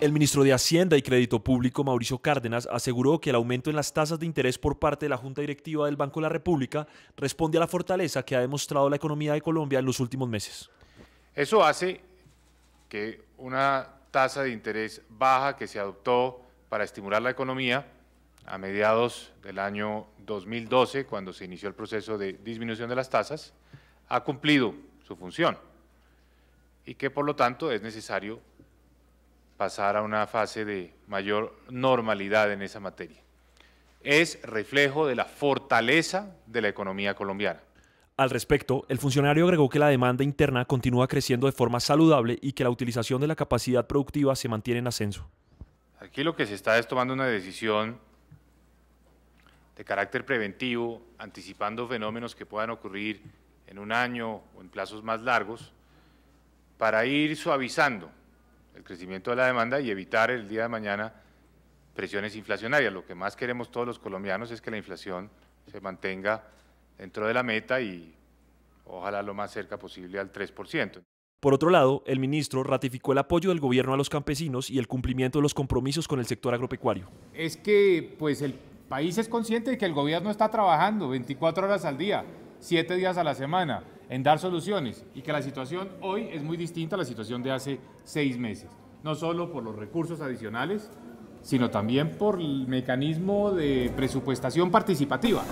El ministro de Hacienda y Crédito Público, Mauricio Cárdenas, aseguró que el aumento en las tasas de interés por parte de la Junta Directiva del Banco de la República responde a la fortaleza que ha demostrado la economía de Colombia en los últimos meses. Eso hace que una tasa de interés baja que se adoptó para estimular la economía a mediados del año 2012, cuando se inició el proceso de disminución de las tasas, ha cumplido su función y que por lo tanto es necesario pasar a una fase de mayor normalidad en esa materia. Es reflejo de la fortaleza de la economía colombiana. Al respecto, el funcionario agregó que la demanda interna continúa creciendo de forma saludable y que la utilización de la capacidad productiva se mantiene en ascenso. Aquí lo que se está es tomando una decisión de carácter preventivo, anticipando fenómenos que puedan ocurrir en un año o en plazos más largos, para ir suavizando el crecimiento de la demanda y evitar el día de mañana presiones inflacionarias. Lo que más queremos todos los colombianos es que la inflación se mantenga dentro de la meta y ojalá lo más cerca posible al 3%. Por otro lado, el ministro ratificó el apoyo del gobierno a los campesinos y el cumplimiento de los compromisos con el sector agropecuario. Es que pues el país es consciente de que el gobierno está trabajando 24 horas al día siete días a la semana en dar soluciones y que la situación hoy es muy distinta a la situación de hace seis meses, no solo por los recursos adicionales, sino también por el mecanismo de presupuestación participativa.